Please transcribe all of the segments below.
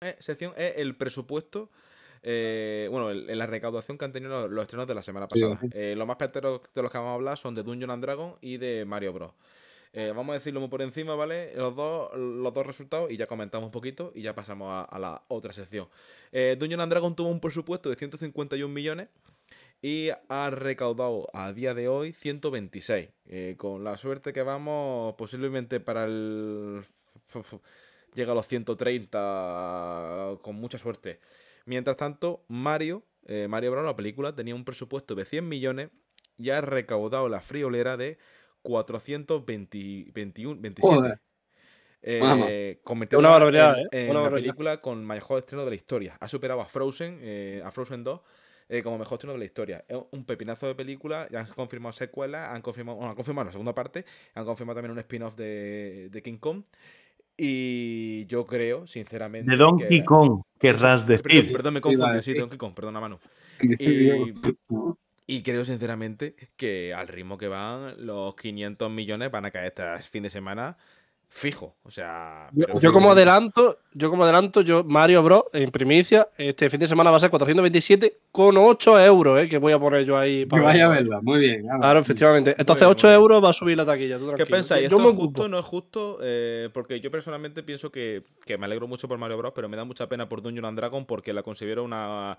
Eh, sección es el presupuesto. Eh, bueno, en la recaudación que han tenido los, estrenos de la semana pasada. Eh, los más peteros de los que vamos a hablar son de Dungeon and Dragon y de Mario Bros. vamos a decirlo muy por encima, ¿vale? Los dos, los dos resultados y ya comentamos un poquito y ya pasamos a, la otra sección. Dungeon and Dragon tuvo un presupuesto de 151 millones y ha recaudado a día de hoy 126. con la suerte que vamos posiblemente para el llega a los 130 con mucha suerte. Mientras tanto, Mario, eh, Mario Brown, la película, tenía un presupuesto de 100 millones y ha recaudado la friolera de 421, 27. Eh, una barbaridad, ¿eh? una película con mejor estreno de la historia. Ha superado a Frozen, eh, a Frozen 2, eh, como mejor estreno de la historia. Es un pepinazo de película, ya han confirmado secuelas, han confirmado, han confirmado la segunda parte, han confirmado también un spin-off de, de King Kong. Y yo creo, sinceramente. De Donkey que, Kong, querrás decir. Perdón, perdón me confundí, sí, Donkey Kong, perdona, Manu. Y, y, creo, sinceramente, que al ritmo que van, los 500 millones van a caer este fin de semana fijo. O sea, yo, como adelanto, yo como adelanto, yo Mario Bros en primicia, este fin de semana va a ser 427 con 8 euros, eh, que voy a poner yo ahí. Para vaya a verla, muy bien. Claro, efectivamente. Entonces 8 euros va a subir la taquilla. Tú ¿Qué pensáis? ¿Esto yo es justo no es justo? Eh, porque yo personalmente pienso que, que, me alegro mucho por Mario Bros, pero me da mucha pena por Dungeon and Dragon porque la considero una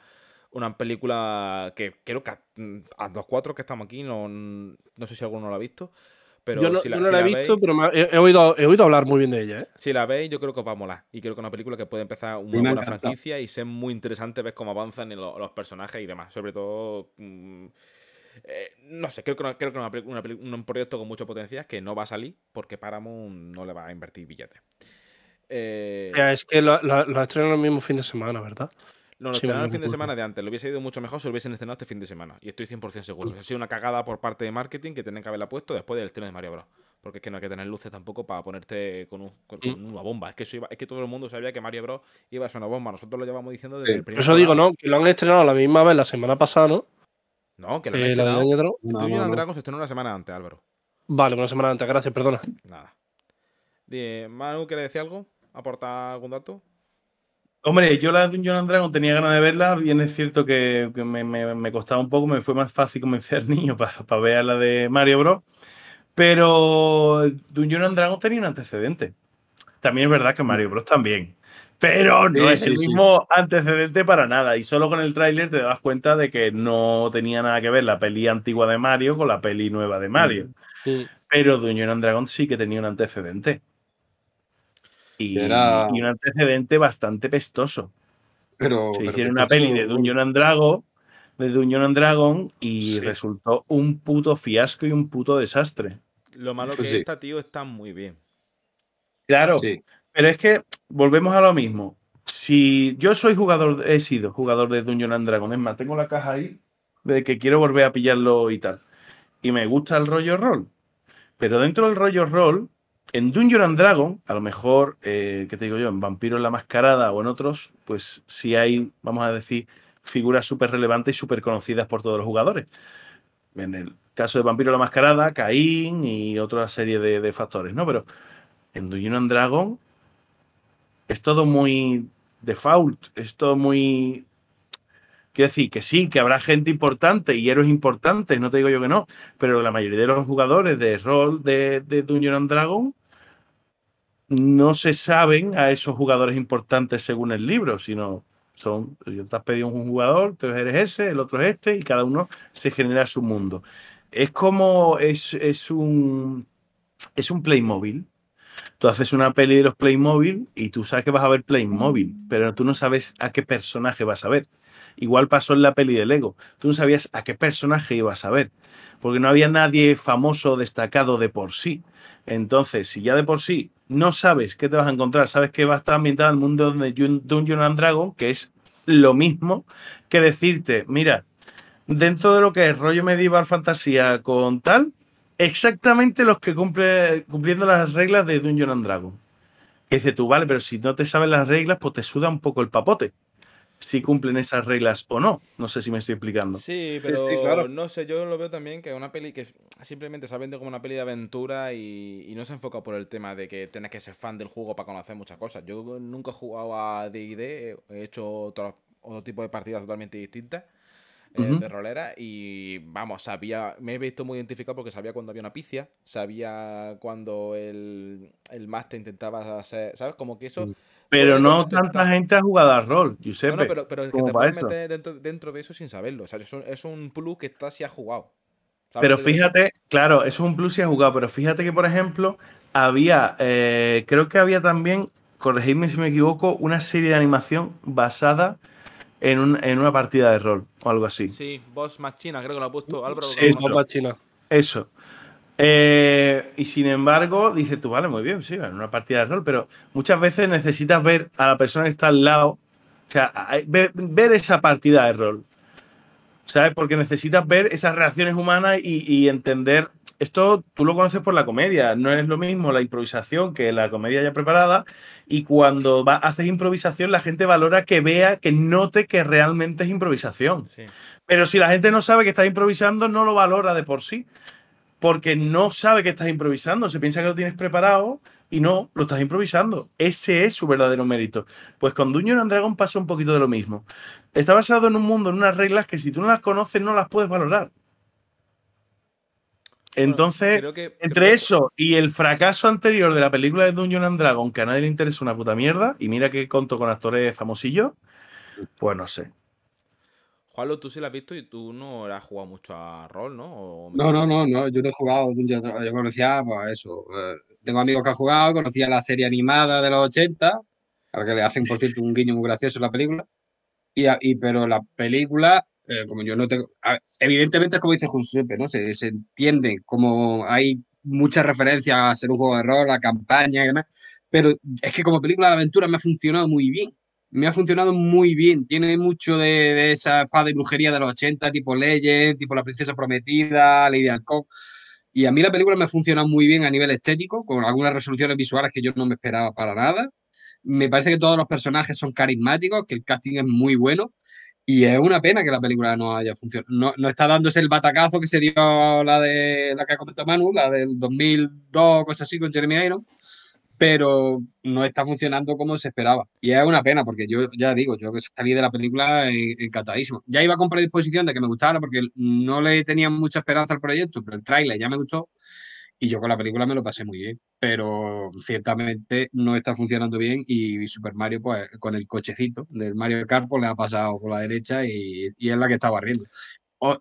una película que creo que a, a los cuatro que estamos aquí, no, no sé si alguno lo ha visto, pero no, la, he visto, pero he, oído, hablar muy bien de ella. ¿eh? Si la veis, yo creo que os va a molar. Y creo que es una película que puede empezar una buena franquicia y ser muy interesante ver cómo avanzan los personajes y demás. Sobre todo. Mm, eh, no sé, creo que, es un proyecto con mucho potencial que no va a salir porque Paramount no le va a invertir billetes. Eh, es que lo, lo estrenan el mismo fin de semana, ¿verdad? Lo estrenaron el fin de semana de antes. Lo hubiese ido mucho mejor si lo hubiesen estrenado este fin de semana. Y estoy 100% seguro. Mm. Ha sido una cagada por parte de marketing que tienen que haberla puesto después del estreno de Mario Bros. Porque es que no hay que tener luces tampoco para ponerte con, mm. una bomba. Es que, que todo el mundo sabía que Mario Bros. iba a ser una bomba. Nosotros lo llevamos diciendo desde el primer Eso digo, ¿no? Que lo han estrenado la misma vez la semana pasada, ¿no? No, que lo han estrenado. Eh, la de se estrenó una semana antes, Álvaro. Vale, una semana antes. Gracias, perdona. Nada. Manu, quiere decir algo? ¿Aportar algún dato? Hombre, yo la de John Dragon tenía ganas de verla, bien es cierto que, me, costaba un poco, me fue más fácil convencer al niño para ver la de Mario Bros. Pero Dungeon and Dragon tenía un antecedente. También es verdad que Mario Bros. también. Pero no es el mismo antecedente para nada. Y solo con el tráiler te das cuenta de que no tenía nada que ver la peli antigua de Mario con la peli nueva de Mario. Pero Dungeon and Dragon sí que tenía un antecedente. Y, un antecedente bastante pestoso. Pero, Se hicieron una peli de Dungeon and Dragon, de Dungeon Dragon y resultó un puto fiasco y un puto desastre. Lo malo que pues tío, está muy bien. Claro, pero es que volvemos a lo mismo. Si yo soy jugador, he sido jugador de Dungeon and Dragon, es más, tengo la caja ahí de que quiero volver a pillarlo y tal. Y me gusta el rollo rol. Pero dentro del rollo rol, en Dungeon and Dragon, a lo mejor, eh, ¿qué te digo yo? En Vampiro en la Mascarada o en otros, pues sí hay, vamos a decir, figuras súper relevantes y súper conocidas por todos los jugadores. En el caso de Vampiro en la Mascarada, Caín y otra serie de, de factores, ¿no? Pero en Dungeon and Dragon es todo muy default, es todo muy Quiero decir que sí, que habrá gente importante y héroes importantes, no te digo yo que no, pero la mayoría de los jugadores de rol de, de Dungeon and Dragon no se saben a esos jugadores importantes según el libro, sino son, yo te has pedido un jugador, tú eres ese, el otro es este, y cada uno se genera su mundo. Es como, es, es un, es un Playmobil. Tú haces una peli de los Playmobil y tú sabes que vas a ver Playmobil, pero tú no sabes a qué personaje vas a ver. Igual pasó en la peli de Lego. Tú no sabías a qué personaje ibas a ver, porque no había nadie famoso destacado de por sí. Entonces, si ya de por sí no sabes qué te vas a encontrar, sabes que va a estar ambientado el mundo de Dungeon and Dragon, que es lo mismo que decirte, mira, dentro de lo que es rollo medieval fantasía con tal, exactamente los que cumple, cumpliendo las reglas de Dungeon and Dragon. dice tú, vale, pero si no te sabes las reglas, pues te suda un poco el papote si cumplen esas reglas o no. No sé si me estoy explicando. Sí, pero no sé, yo lo veo también que es una peli que simplemente se ha vendido como una peli de aventura y, no se enfoca por el tema de que tenés que ser fan del juego para conocer muchas cosas. Yo nunca he jugado a DD, he hecho otro, otro tipo de partidas totalmente distintas. Eh, de rolera y vamos, sabía, me he visto muy identificado porque sabía cuando había una picia, sabía cuando el, el máster intentaba hacer, ¿sabes? Como que eso... Mm. Pero no tanta gente ha jugado al rol, Giuseppe. pero, que te puedes dentro, de eso sin saberlo, es un, plus que está si ha jugado. Pero fíjate, claro, eso es un plus si ha jugado, pero fíjate que, por ejemplo, había, eh, creo que había también, corregidme si me equivoco, una serie de animación basada en, una partida de rol o algo así. Sí, Boss Machina, creo que lo ha puesto Álvaro. Sí, Eso. Eh, y sin embargo, dice tú, vale, muy bien, sí, en una partida de rol, pero muchas veces necesitas ver a la persona que está al lado, o sea, ver, esa partida de rol, ¿sabes? Porque necesitas ver esas reacciones humanas y entender esto tú lo conoces por la comedia, no es lo mismo la improvisación que la comedia ya preparada y cuando haces improvisación la gente valora que vea, que note que realmente es improvisación. Pero si la gente no sabe que estás improvisando, no lo valora de por sí, porque no sabe que estás improvisando, se piensa que lo tienes preparado y no, lo estás improvisando. Ese es su verdadero mérito. Pues con Dungeon y Andragón pasa un poquito de lo mismo. Está basado en un mundo, en unas reglas que si tú no las conoces no las puedes valorar. Entonces, entre eso y el fracaso anterior de la película de Dungeon and Dragon, que a nadie le interesa una puta mierda, y mira que conto con actores famosillos, pues no sé. Juanlo, tú sí la has visto y tú no has jugado mucho a rol, ¿no? No, no, no, yo no he jugado Dungeon Dragon. Yo conocía, pues, eso. Eh, tengo amigos que han jugado, conocía la serie animada de los 80, a la que le hacen, por cierto, un guiño muy gracioso en la película. Y, y pero la película eh, como yo no tengo. Ah, evidentemente es como dice Josepe, ¿no? Se, se, entiende como hay muchas referencias a ser un juego de rol, a campaña y demás, pero es que como película de aventura me ha funcionado muy bien. Me ha funcionado muy bien. Tiene mucho de, esa espada y brujería de los 80, tipo Legend, tipo La Princesa Prometida, Lady Alcón. Y a mí la película me ha funcionado muy bien a nivel estético, con algunas resoluciones visuales que yo no me esperaba para nada. Me parece que todos los personajes son carismáticos, que el casting es muy bueno. Y es una pena que la película no haya funcionado. No, está dándose el batacazo que se dio la de la que ha comentado Manu, la del 2002, cosas así, con Jeremy Iron, pero no está funcionando como se esperaba. Y es una pena, porque yo ya digo, yo que salí de la película encantadísimo. Ya iba con predisposición de que me gustara, porque no le tenía mucha esperanza al proyecto, pero el tráiler ya me gustó. Y yo con la película me lo pasé muy bien, pero ciertamente no está funcionando bien y Super Mario, pues con el cochecito del Mario Kart, pues, le ha pasado por la derecha y, es la que está barriendo.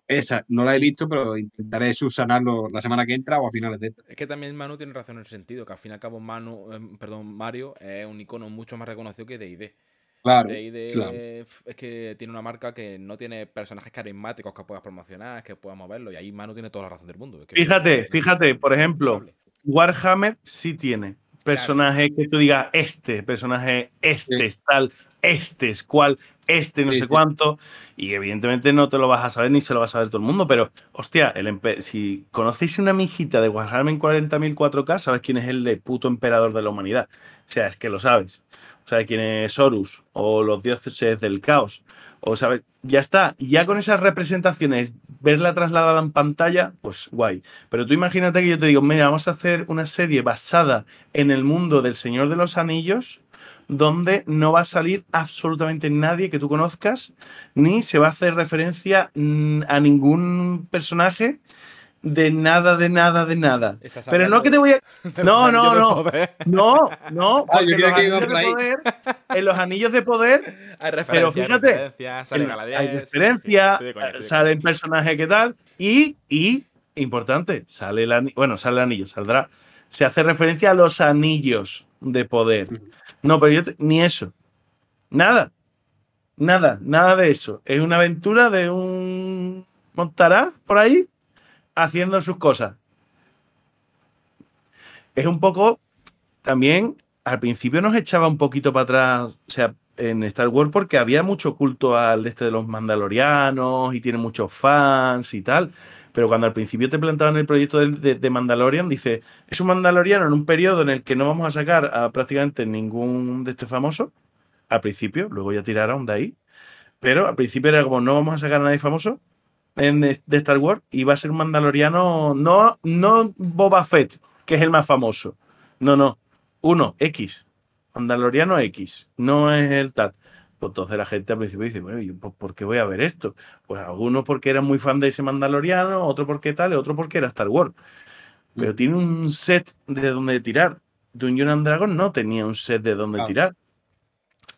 esa no la he visto, pero intentaré subsanarlo la semana que entra o a finales de esta. Es que también Manu tiene razón en el sentido, que al fin y al cabo Manu, em, perdón, Mario es un icono mucho más reconocido que D&D. Claro, es que tiene una marca que no tiene personajes carismáticos que puedas promocionar, que puedas moverlo. Y ahí Manu tiene toda la razón del mundo. fíjate, fíjate, por ejemplo, Warhammer sí tiene personajes que tú digas este, personaje este es tal, este es cual, este no sé cuánto. Y evidentemente no te lo vas a saber ni se lo va a saber todo el mundo, pero hostia, el si conocéis una mijita de Warhammer en 4 k sabes quién es el de puto emperador de la humanidad. O sea, es que lo sabes sabe quién es Horus o los dioses del caos. O sabe, ya está, ya con esas representaciones, verla trasladada en pantalla, pues guay. Pero tú imagínate que yo te digo, mira, vamos a hacer una serie basada en el mundo del Señor de los Anillos, donde no va a salir absolutamente nadie que tú conozcas, ni se va a hacer referencia mm, a ningún personaje de nada, de nada, de nada. Pero no que te voy a. No, no, no. No, no. Ah, en los anillos de poder. Hay pero fíjate. hay referencia salen personajes que tal. Y, y, importante, sale el anillo. Bueno, sale el anillo, saldrá. Se hace referencia a los anillos de poder. No, pero yo ni eso. Nada. Nada, nada de eso. Es una aventura de un. ¿Montará por ahí? haciendo sus cosas. Es un poco, también, al principio nos echaba un poquito para atrás, o sea, en Star Wars porque había mucho culto al este de los mandalorianos y tiene muchos fans y tal. Pero cuando al principio te plantaban el proyecto de, Mandalorian, dice, es un mandaloriano en un periodo en el que no vamos a sacar a prácticamente ningún de este famoso, al principio, luego ya tiraron de ahí, pero al principio era como, no vamos a sacar a nadie famoso, en, de Star Wars y va a ser un mandaloriano, no, no Boba Fett, que es el más famoso. No, no. Uno, X. Mandaloriano X. No es el Tat pues entonces la gente al principio dice, bueno, ¿por qué voy a ver esto? Pues algunos porque eran muy fan de ese mandaloriano, otro porque tal, otro porque era Star Wars. Pero tiene un set de donde tirar. Dungeon and Dragon no tenía un set de donde tirar.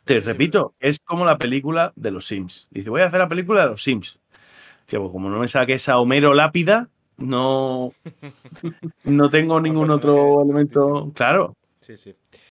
Te repito, es como la película de los Sims. Dice, voy a hacer la película de los Sims. Pues como no me saques esa Homero Lápida, no, no tengo ningún otro elemento. Claro. Sí, sí.